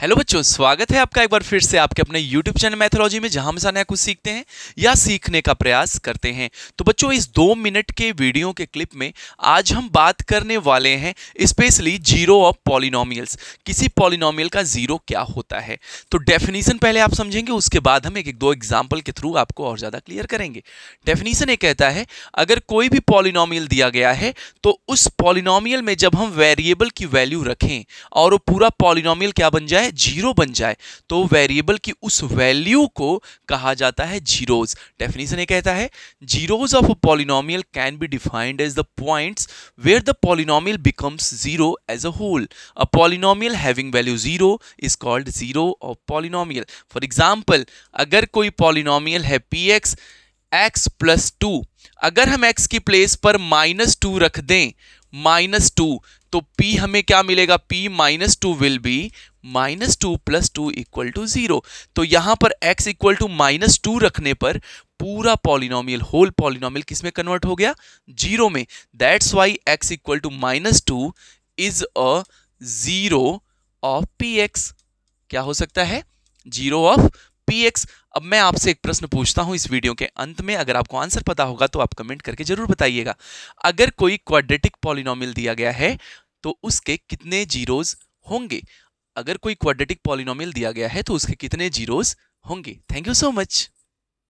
hello बच्चों स्वागत है आपका एक बार फिर से आपके अपने यूट्यूब चैनल मैथोलॉजी में जहां हमेशा नया कुछ सीखते हैं या सीखने का प्रयास करते हैं तो बच्चों इस दो मिनट के वीडियो के क्लिप में आज हम बात करने वाले हैं स्पेशली जीरो ऑफ पॉलिनोमियल्स किसी पॉलिनोमियल का जीरो क्या होता है तो डेफिनीसन पहले आप समझेंगे उसके बाद हम एक एक दो एग्जाम्पल के थ्रू आपको और ज़्यादा क्लियर करेंगे डेफिनीसन ये कहता है अगर कोई भी पॉलिनोमियल दिया गया है तो उस पॉलिनोमियल में जब हम वेरिएबल की वैल्यू रखें और वो पूरा पॉलिनोमियल क्या बन जाए है जीरो बन जाए तो वेरिएबल की उस वैल्यू को कहा जाता है जीरोज डेफिनेशन ये कहता है zeros of a polynomial can be defined as the points where the polynomial becomes zero as a whole a polynomial having value zero is called zero of polynomial for example अगर कोई polynomial है P X X plus two अगर हम x की place पर minus two रख दें minus two तो P हमें क्या मिलेगा P minus two will be minus two plus two equal to zero तो यहां पर x equal to minus two रखने पर पूरा पॉलिनोमियल होल पॉलिनोमियल किस में कन्वर्ट हो गया जीरो में that's why x equal to minus two is a zero of P X क्या हो सकता है जीरो ऑफ पी एक्स अब मैं आपसे एक प्रश्न पूछता हूं इस वीडियो के अंत में अगर आपको आंसर पता होगा तो आप कमेंट करके जरूर बताइएगा अगर कोई क्वाड्रेटिक पॉलिनोमियल दिया गया है तो उसके कितने जीरोज होंगे अगर कोई क्वाड्रेटिक पॉलिनोमियल दिया गया है तो उसके कितने जीरोज होंगे थैंक यू सो मच